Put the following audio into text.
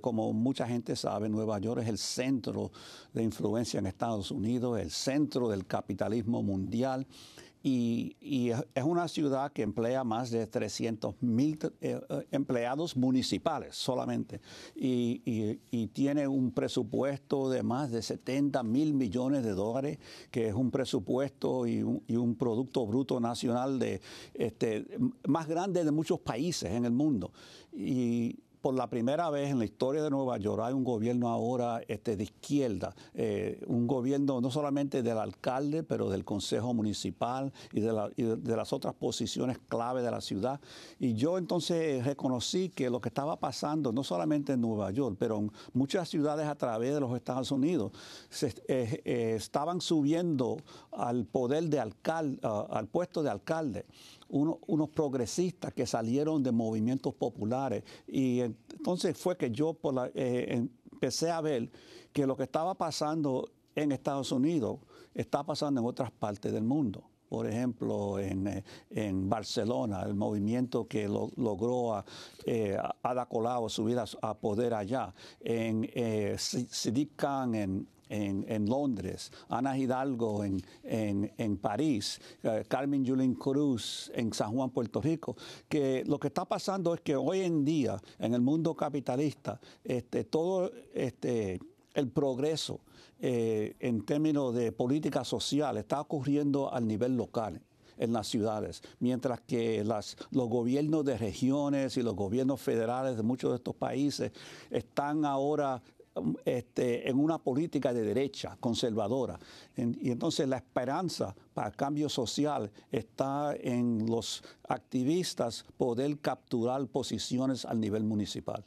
como mucha gente sabe, Nueva York es el centro de influencia en Estados Unidos, el centro del capitalismo mundial y, es una ciudad que emplea más de 300 mil eh, eh, empleados municipales solamente y, tiene un presupuesto de más de 70 mil millones de dólares, que es un presupuesto y un, producto bruto nacional de, este, más grande de muchos países en el mundo por la primera vez en la historia de Nueva York hay un gobierno ahora este, de izquierda, eh, un gobierno no solamente del alcalde, pero del consejo municipal y de, las otras posiciones clave de la ciudad. Y yo entonces reconocí que lo que estaba pasando, no solamente en Nueva York, pero en muchas ciudades a través de los Estados Unidos, eh, eh, estaban subiendo al poder de alcalde, al puesto de alcalde. unos progresistas que salieron de movimientos populares y, entonces fue que yo eh, empecé a ver que lo que estaba pasando en Estados Unidos está pasando en otras partes del mundo. Por ejemplo, en, eh, Barcelona, el movimiento que logró a, eh, subir a, poder allá. En eh, Khan en en, Londres, Ana Hidalgo en, París, eh, Carmen Yulín Cruz en San Juan, Puerto Rico, que lo que está pasando es que hoy en día en el mundo capitalista este, todo este, el progreso eh, en términos de política social está ocurriendo al nivel local, en las ciudades, mientras que las, los gobiernos de regiones y los gobiernos federales de muchos de estos países están ahora este, en una política de derecha, conservadora. y entonces la esperanza para cambio social está en los activistas poder capturar posiciones al nivel municipal.